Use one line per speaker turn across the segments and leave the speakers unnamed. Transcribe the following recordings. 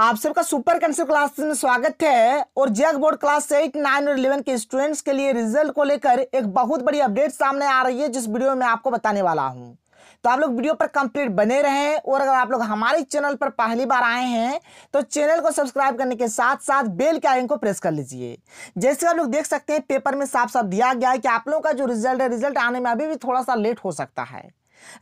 आप सबका super concept class में स्वागत है और जग बोर्ड क्लास एट नाइन और इलेवन के स्टूडेंट्स के लिए रिजल्ट को लेकर एक बहुत बड़ी अपडेट सामने आ रही है जिस वीडियो में आपको बताने वाला हूं तो आप लोग वीडियो पर कंप्लीट बने रहें और अगर आप लोग हमारे चैनल पर पहली बार आए हैं तो चैनल को सब्सक्राइब करने के साथ साथ बेल के आइकन को प्रेस कर लीजिए जैसे आप लोग देख सकते हैं पेपर में साफ साफ दिया गया है कि आप लोगों का जो रिजल्ट है रिजल्ट आने में अभी भी थोड़ा सा लेट हो सकता है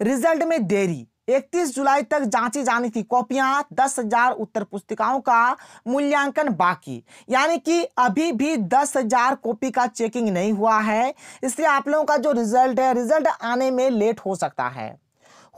रिजल्ट में देरी इकतीस जुलाई तक जांची जानी थी कॉपियां दस हजार उत्तर पुस्तिकाओं का मूल्यांकन बाकी यानी कि अभी भी दस हजार कॉपी का चेकिंग नहीं हुआ है इसलिए आप लोगों का जो रिजल्ट है रिजल्ट आने में लेट हो सकता है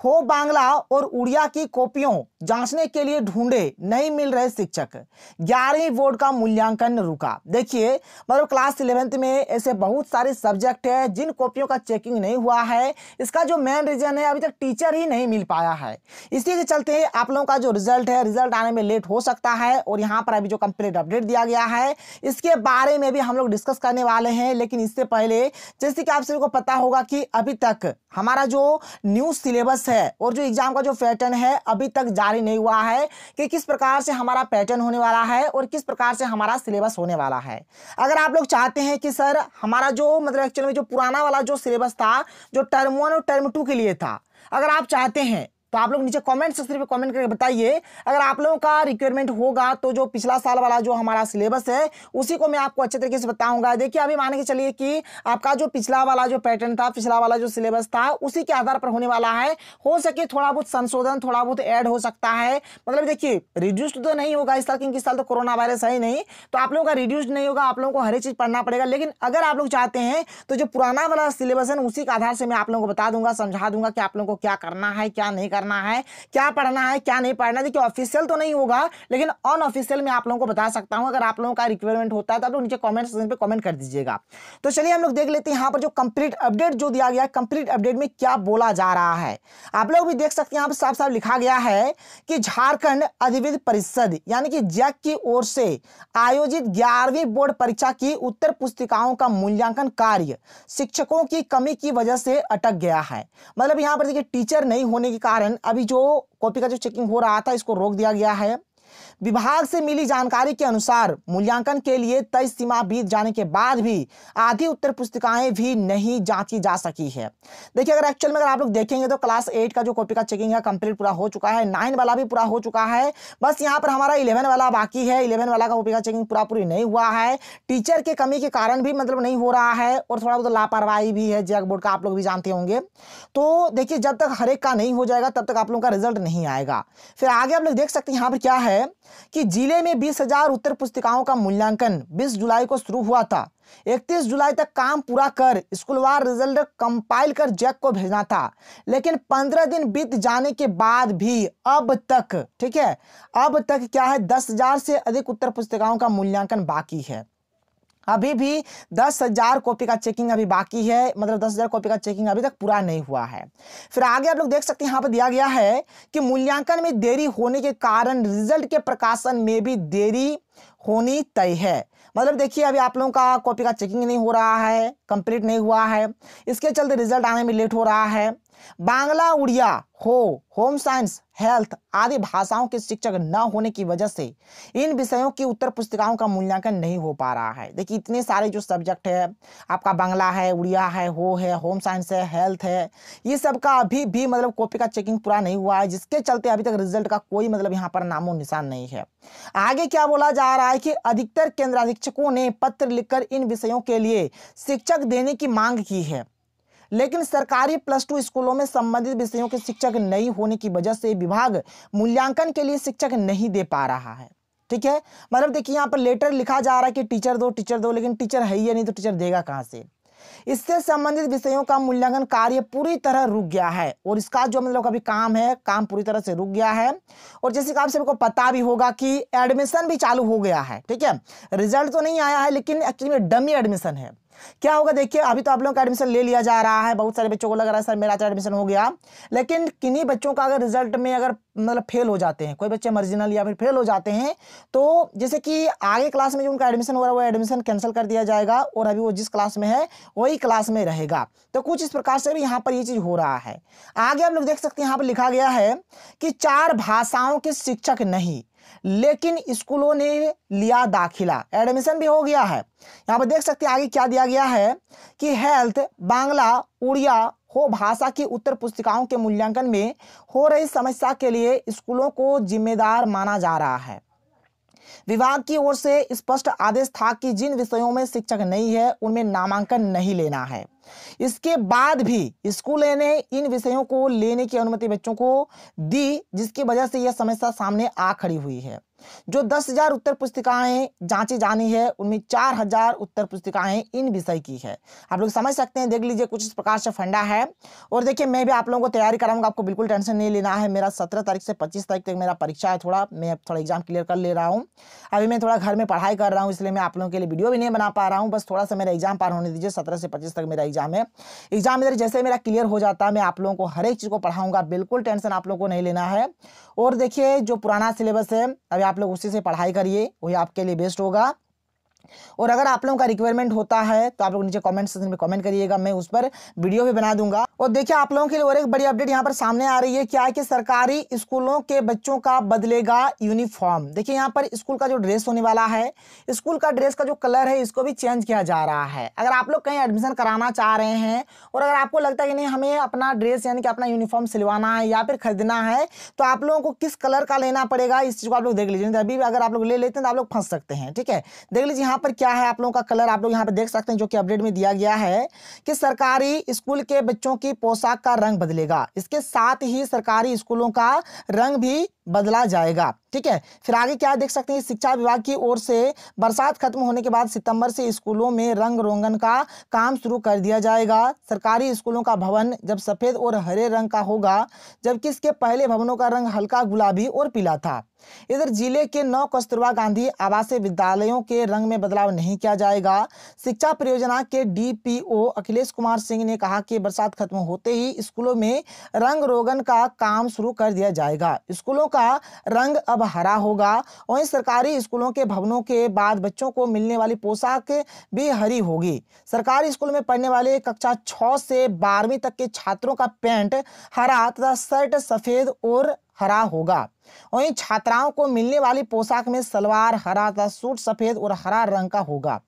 हो बांग्ला और उड़िया की कॉपियों जांचने के लिए ढूंढे नहीं मिल रहे शिक्षक ग्यारहवीं बोर्ड का मूल्यांकन रुका देखिए मतलब क्लास इलेवेंथ में ऐसे बहुत सारे सब्जेक्ट है जिन कॉपियों का चेकिंग नहीं हुआ है इसका जो मेन रीजन है अभी तक टीचर ही नहीं मिल पाया है इसी के चलते आप लोगों का जो रिजल्ट है रिजल्ट आने में लेट हो सकता है और यहाँ पर अभी जो कंप्लीट अपडेट दिया गया है इसके बारे में भी हम लोग डिस्कस करने वाले हैं लेकिन इससे पहले जैसे कि आप सभी को पता होगा कि अभी तक हमारा जो न्यू सिलेबस है और जो एग्जाम का जो पैटर्न है अभी तक जारी जानकारी नहीं हुआ है कि किस प्रकार से हमारा पैटर्न होने वाला है और किस प्रकार से हमारा सिलेबस होने वाला है अगर आप लोग चाहते हैं कि सर हमारा जो मतलब एक्चुअल में जो पुराना वाला जो सिलेबस था जो टर्म वन और टर्म टू के लिए था अगर आप चाहते हैं तो आप लोग नीचे कमेंट सेक्शन में कमेंट करके बताइए अगर आप लोगों का रिक्वायरमेंट होगा तो जो पिछला साल वाला जो हमारा सिलेबस है उसी को मैं आपको अच्छे तरीके से बताऊंगा देखिए अभी मान के चलिए कि आपका जो पिछला वाला जो पैटर्न था पिछला वाला जो सिलेबस था उसी के आधार पर होने वाला है हो सके थोड़ा बहुत संशोधन थोड़ा बहुत ऐड हो सकता है मतलब देखिए रिड्यूस्ड तो नहीं होगा इस साल क्योंकि इस साल तो कोरोना वायरस है ही नहीं तो आप लोगों का रिड्यूस्ड नहीं होगा आप लोगों को हर एक चीज़ पढ़ना पड़ेगा लेकिन अगर आप लोग चाहते हैं तो जो पुराना वाला सिलेबस है उसी के आधार से मैं आप लोगों को बता दूंगा समझा दूंगा कि आप लोगों को क्या करना है क्या नहीं करना करना है क्या पढ़ना है क्या नहीं पढ़ना देखिए ऑफिशियल तो नहीं होगा लेकिन अनऑफिशियल में आप लोगों को बता सकता हूँ अगर आप लोगों का रिक्वायरमेंट होता है तो आप लोग नीचे कॉमेंट सेक्शन पर कॉमेंट कर दीजिएगा तो चलिए हम लोग देख लेते हैं यहाँ पर जो कंप्लीट अपडेट जो दिया गया कंप्लीट अपडेट में क्या बोला जा रहा है आप लोग भी देख सकते हैं यहाँ पर साफ साफ लिखा गया है कि झारखंड अधिविध परिषद यानी कि जैक की ओर से आयोजित ग्यारहवीं बोर्ड परीक्षा की उत्तर पुस्तिकाओं का मूल्यांकन कार्य शिक्षकों की कमी की वजह से अटक गया है मतलब यहाँ पर देखिए टीचर नहीं होने के कारण कारण अभी जो कॉपी का जो चेकिंग हो रहा था इसको रोक दिया गया है विभाग से मिली जानकारी के अनुसार मूल्यांकन के लिए तय सीमा बीत जाने के बाद भी आधी उत्तर पुस्तिकाएं भी नहीं जांची जा सकी है देखिए अगर एक्चुअल में अगर आप लोग देखेंगे तो क्लास एट का जो कॉपी का चेकिंग है कंप्लीट पूरा हो चुका है नाइन वाला भी पूरा हो चुका है बस यहाँ पर हमारा इलेवन वाला बाकी है इलेवन वाला का कॉपी का चेकिंग पूरा पूरी नहीं हुआ है टीचर के कमी के कारण भी मतलब नहीं हो रहा है और थोड़ा बहुत लापरवाही भी है जैक बोर्ड का आप लोग भी जानते होंगे तो देखिए जब तक हर एक का नहीं हो जाएगा तब तक आप लोगों का रिजल्ट नहीं आएगा फिर आगे आप लोग देख सकते हैं यहाँ पर क्या है है कि जिले में बीस हजार उत्तर पुस्तिकाओं का मूल्यांकन 20 जुलाई को शुरू हुआ था 31 जुलाई तक काम पूरा कर स्कूलवार रिजल्ट कंपाइल कर जैक को भेजना था लेकिन 15 दिन बीत जाने के बाद भी अब तक ठीक है अब तक क्या है दस हजार से अधिक उत्तर पुस्तिकाओं का मूल्यांकन बाकी है अभी भी दस हज़ार कॉपी का चेकिंग अभी बाकी है मतलब दस हज़ार कॉपी का चेकिंग अभी तक पूरा नहीं हुआ है फिर आगे आप लोग देख सकते हैं यहाँ पर दिया गया है कि मूल्यांकन में देरी होने के कारण रिजल्ट के प्रकाशन में भी देरी होनी तय है मतलब देखिए अभी आप लोगों का कॉपी का चेकिंग नहीं हो रहा है कंप्लीट नहीं हुआ है इसके चलते रिजल्ट आने में लेट हो रहा है बांग्ला उड़िया हो होम साइंस हेल्थ आदि भाषाओं के शिक्षक न होने की वजह से इन विषयों की उत्तर पुस्तिकाओं का मूल्यांकन नहीं हो पा रहा है देखिए इतने सारे जो सब्जेक्ट है आपका बांग्ला है उड़िया है हो है होम साइंस है हेल्थ है ये सब का अभी भी मतलब कॉपी का चेकिंग पूरा नहीं हुआ है जिसके चलते अभी तक रिजल्ट का कोई मतलब यहाँ पर नामो निशान नहीं है आगे क्या बोला जा रहा है कि अधिकतर केंद्राधीक्षकों ने पत्र लिखकर इन विषयों के लिए शिक्षक देने की मांग की है लेकिन सरकारी प्लस टू स्कूलों में संबंधित विषयों के शिक्षक नहीं होने की वजह से विभाग मूल्यांकन के लिए शिक्षक नहीं दे पा रहा है ठीक है मतलब देखिए यहाँ पर लेटर लिखा जा रहा है कि टीचर दो टीचर दो लेकिन टीचर है ही नहीं तो टीचर देगा कहाँ से इससे संबंधित विषयों का मूल्यांकन कार्य पूरी तरह रुक गया है और इसका जो मतलब अभी काम है काम पूरी तरह से रुक गया है और जैसे कि आप सबको पता भी होगा कि एडमिशन भी चालू हो गया है ठीक है रिजल्ट तो नहीं आया है लेकिन एक्चुअली में डमी एडमिशन है क्या होगा देखिए अभी तो आप लोगों का एडमिशन ले लिया जा रहा है बहुत सारे बच्चों को लग रहा है सर मेरा तो एडमिशन हो गया लेकिन किन्हीं बच्चों का अगर रिजल्ट में अगर मतलब फेल हो जाते हैं कोई बच्चे मर्जिनल या फिर फेल हो जाते हैं तो जैसे कि आगे क्लास में जो उनका एडमिशन हो रहा है वो एडमिशन कैंसिल कर दिया जाएगा और अभी वो जिस क्लास में है वही क्लास में रहेगा तो कुछ इस प्रकार से भी यहाँ पर ये चीज़ हो रहा है आगे आप लोग देख सकते हैं यहाँ पर लिखा गया है कि चार भाषाओं के शिक्षक नहीं लेकिन स्कूलों ने लिया दाखिला एडमिशन भी हो गया है यहाँ पर देख सकते हैं आगे क्या दिया गया है कि हेल्थ बांग्ला उड़िया हो भाषा की उत्तर पुस्तिकाओं के मूल्यांकन में हो रही समस्या के लिए स्कूलों को जिम्मेदार माना जा रहा है विभाग की ओर से स्पष्ट आदेश था कि जिन विषयों में शिक्षक नहीं है उनमें नामांकन नहीं लेना है इसके बाद भी स्कूल ने इन विषयों को लेने की अनुमति बच्चों को दी जिसकी वजह से यह समस्या सामने आ खड़ी हुई है जो दस हजार उत्तर पुस्तिकाएं जांची जानी है उनमें चार हजार उत्तर पुस्तिकाएं इन विषय की है आप लोग समझ सकते हैं देख लीजिए कुछ इस प्रकार से फंडा है और देखिए मैं भी आप लोगों को तैयारी कराऊंगा आपको बिल्कुल टेंशन नहीं लेना है मेरा सत्रह तारीख से पच्चीस तारीख तक मेरा परीक्षा है थोड़ा मैं थोड़ा एग्जाम क्लियर कर ले रहा हूँ अभी मैं थोड़ा घर में पढ़ाई कर रहा हूँ इसलिए मैं आप लोगों के लिए वीडियो भी नहीं बना पा रहा हूँ बस थोड़ा सा मेरा एग्जाम पार होने दीजिए सत्रह से पच्चीस तक मेरा एग्जाम है एग्जाम इधर जैसे मेरा क्लियर हो जाता है मैं आप लोगों को हर एक चीज़ को पढ़ाऊंगा बिल्कुल टेंशन आप लोगों को नहीं लेना है और देखिए जो पुराना सिलेबस है अभी आप लोग उसी से पढ़ाई करिए वही आपके लिए बेस्ट होगा और अगर आप लोगों का रिक्वायरमेंट होता है तो आप लोग नीचे कमेंट सेक्शन में कमेंट करिएगा मैं उस पर वीडियो भी बना दूंगा और देखिए आप लोगों के लिए और एक बड़ी अपडेट यहाँ पर सामने आ रही है क्या है कि सरकारी स्कूलों के बच्चों का बदलेगा यूनिफॉर्म देखिए यहाँ पर स्कूल का जो ड्रेस होने वाला है स्कूल का ड्रेस का जो कलर है इसको भी चेंज किया जा रहा है अगर आप लोग कहीं एडमिशन कराना चाह रहे हैं और अगर आपको लगता है कि नहीं हमें अपना ड्रेस यानी कि अपना यूनिफॉर्म सिलवाना है या फिर खरीदना है तो आप लोगों को किस कलर का लेना पड़ेगा इस चीज़ को आप लोग देख लीजिए अभी अगर आप लोग ले लेते हैं तो आप लोग फंस सकते हैं ठीक है देख लीजिए यहाँ पर क्या है आप लोगों का कलर आप लोग यहाँ पर देख सकते हैं जो कि अपडेट में दिया गया है कि सरकारी स्कूल के बच्चों की पोशाक का रंग बदलेगा इसके साथ ही सरकारी स्कूलों का रंग भी बदला जाएगा ठीक है फिर आगे क्या देख सकते हैं शिक्षा विभाग की ओर से बरसात खत्म होने के बाद सितंबर से स्कूलों में रंग रोगन का काम शुरू कर दिया जाएगा सरकारी स्कूलों का भवन जब सफ़ेद और हरे रंग का होगा जबकि इसके पहले भवनों का रंग हल्का गुलाबी और पीला था इधर जिले के नौ कस्तूरबा गांधी आवासीय विद्यालयों के रंग में बदलाव नहीं किया जाएगा शिक्षा परियोजना के डी अखिलेश कुमार सिंह ने कहा कि बरसात खत्म होते ही स्कूलों में रंग रोगन का काम शुरू कर दिया जाएगा स्कूलों का रंग अब हरा होगा वहीं सरकारी स्कूलों के भवनों के बाद बच्चों को मिलने वाली पोशाक भी हरी होगी सरकारी स्कूल में पढ़ने वाले कक्षा छः से बारहवीं तक के छात्रों का पैंट हरा तथा शर्ट सफ़ेद और हरा होगा वहीं छात्राओं को मिलने वाली पोशाक में सलवार हरा था सूट सफेद और हरा रंग का होगा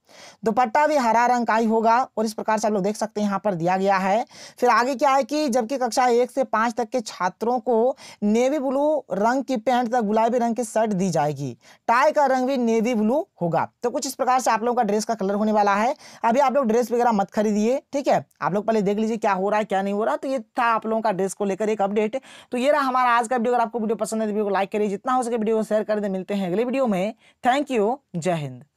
दुपट्टा भी हरा रंग का ही होगा और इस प्रकार से आप लोग देख सकते हैं यहाँ पर दिया गया है फिर आगे क्या है कि जबकि कक्षा एक से पांच तक के छात्रों को नेवी ब्लू रंग की पैंट तथा गुलाबी रंग की शर्ट दी जाएगी टाई का रंग भी नेवी ब्लू होगा तो कुछ इस प्रकार से आप लोगों का ड्रेस का कलर होने वाला है अभी आप लोग ड्रेस वगैरह मत खरीदिए ठीक है आप लोग पहले देख लीजिए क्या हो रहा है क्या नहीं हो रहा तो ये था आप लोगों का ड्रेस को लेकर एक अपडेट तो ये रहा हमारा आज का वीडियो अगर आपको वीडियो पसंद है तो वीडियो को लाइक करिए जितना हो सके वीडियो को शेयर कर दे मिलते हैं अगले वीडियो में थैंक यू जय हिंद